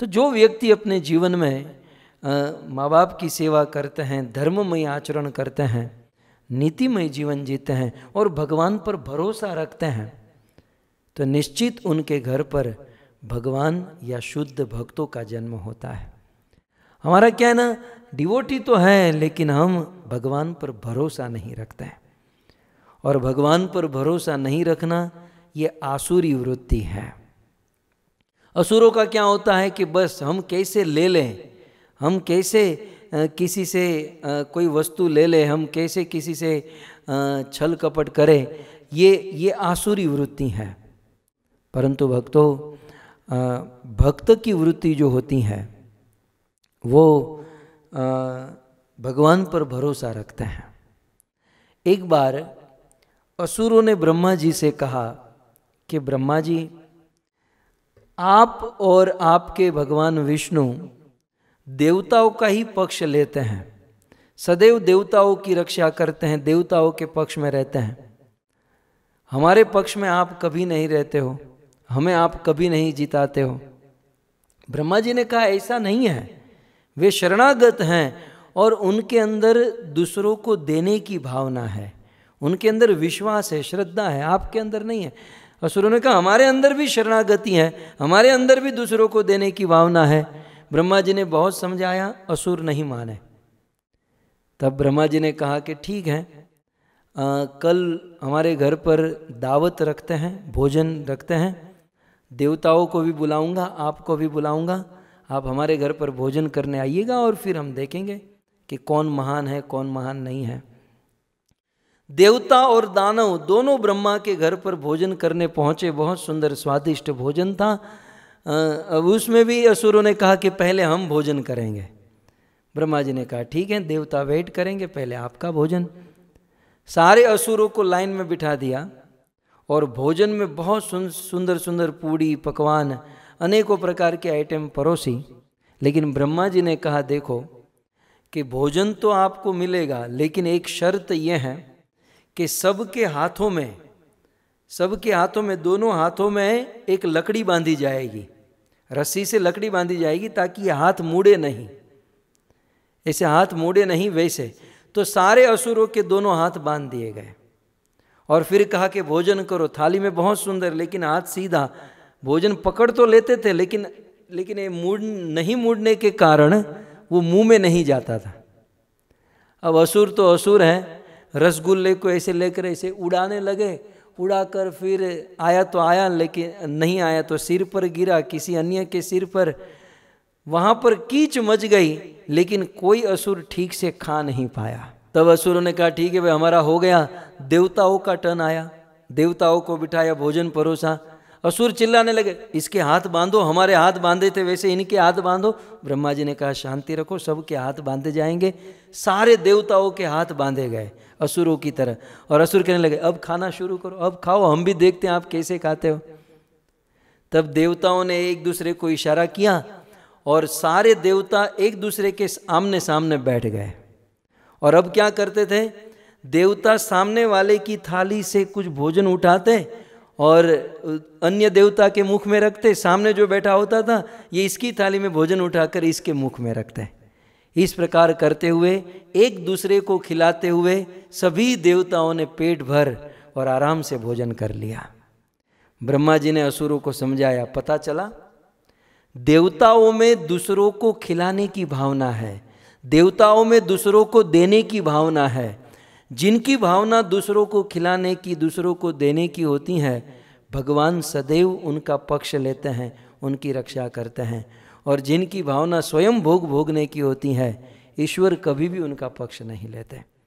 तो जो व्यक्ति अपने जीवन में माँ बाप की सेवा करते हैं धर्ममय आचरण करते हैं नीतिमय जीवन जीते हैं और भगवान पर भरोसा रखते हैं तो निश्चित उनके घर पर भगवान या शुद्ध भक्तों का जन्म होता है हमारा क्या है ना डिवोटी तो है लेकिन हम भगवान पर भरोसा नहीं रखते हैं और भगवान पर भरोसा नहीं रखना ये आसुरी वृत्ति है असुरों का क्या होता है कि बस हम कैसे ले लें हम कैसे किसी से कोई वस्तु ले लें हम कैसे किसी से छल कपट करें ये ये आसुरी वृत्ति है परंतु भक्तों भक्त की वृत्ति जो होती है वो भगवान पर भरोसा रखते हैं एक बार असुरों ने ब्रह्मा जी से कहा कि ब्रह्मा जी आप और आपके भगवान विष्णु देवताओं का ही पक्ष लेते हैं सदैव देवताओं की रक्षा करते हैं देवताओं के पक्ष में रहते हैं हमारे पक्ष में आप कभी नहीं रहते हो हमें आप कभी नहीं जिताते हो ब्रह्मा जी ने कहा ऐसा नहीं है वे शरणागत हैं और उनके अंदर दूसरों को देने की भावना है उनके अंदर विश्वास है श्रद्धा है आपके अंदर नहीं है असुरों ने कहा हमारे अंदर भी शरणागति है हमारे अंदर भी दूसरों को देने की भावना है ब्रह्मा जी ने बहुत समझाया असुर नहीं माने तब ब्रह्मा जी ने कहा कि ठीक है आ, कल हमारे घर पर दावत रखते हैं भोजन रखते हैं देवताओं को भी बुलाऊंगा आपको भी बुलाऊंगा आप हमारे घर पर भोजन करने आइएगा और फिर हम देखेंगे कि कौन महान है कौन महान नहीं है देवता और दानव दोनों ब्रह्मा के घर पर भोजन करने पहुँचे बहुत सुंदर स्वादिष्ट भोजन था अब उसमें भी असुरों ने कहा कि पहले हम भोजन करेंगे ब्रह्मा जी ने कहा ठीक है देवता वेट करेंगे पहले आपका भोजन सारे असुरों को लाइन में बिठा दिया और भोजन में बहुत सुंदर सुंदर पूड़ी पकवान अनेकों प्रकार के आइटम परोसी लेकिन ब्रह्मा जी ने कहा देखो कि भोजन तो आपको मिलेगा लेकिन एक शर्त यह है कि सबके हाथों में सबके हाथों में दोनों हाथों में एक लकड़ी बांधी जाएगी रस्सी से लकड़ी बांधी जाएगी ताकि हाथ मुड़े नहीं ऐसे हाथ मुड़े नहीं वैसे तो सारे असुरों के दोनों हाथ बांध दिए गए और फिर कहा कि भोजन करो थाली में बहुत सुंदर लेकिन हाथ सीधा भोजन पकड़ तो लेते थे लेकिन लेकिन ये मुड़ नहीं मुड़ने के कारण वो मुंह में नहीं जाता था अब असुर तो असुर हैं रसगुल्ले को ऐसे लेकर ऐसे उड़ाने लगे उड़ाकर फिर आया तो आया लेकिन नहीं आया तो सिर पर गिरा किसी अन्य के सिर पर वहाँ पर कीच मच गई लेकिन कोई असुर ठीक से खा नहीं पाया तब असुरों ने कहा ठीक है भाई हमारा हो गया देवताओं का टर्न आया देवताओं को बिठाया भोजन परोसा असुर चिल्लाने लगे इसके हाथ बांधो हमारे हाथ बांधे थे वैसे इनके हाथ बांधो ब्रह्मा जी ने कहा शांति रखो सबके हाथ बांधे जाएंगे सारे देवताओं के हाथ बांधे गए असुरों की तरह और असुर कहने लगे अब खाना शुरू करो अब खाओ हम भी देखते हैं आप कैसे खाते हो तब देवताओं ने एक दूसरे को इशारा किया और सारे देवता एक दूसरे के आमने सामने बैठ गए और अब क्या करते थे देवता सामने वाले की थाली से कुछ भोजन उठाते और अन्य देवता के मुख में रखते सामने जो बैठा होता था ये इसकी थाली में भोजन उठाकर इसके मुख में रखते इस प्रकार करते हुए एक दूसरे को खिलाते हुए सभी देवताओं ने पेट भर और आराम से भोजन कर लिया ब्रह्मा जी ने असुरों को समझाया पता चला देवताओं में दूसरों को खिलाने की भावना है देवताओं में दूसरों को देने की भावना है जिनकी भावना दूसरों को खिलाने की दूसरों को देने की होती है भगवान सदैव उनका पक्ष लेते हैं उनकी रक्षा करते हैं और जिनकी भावना स्वयं भोग भोगने की होती है ईश्वर कभी भी उनका पक्ष नहीं लेते हैं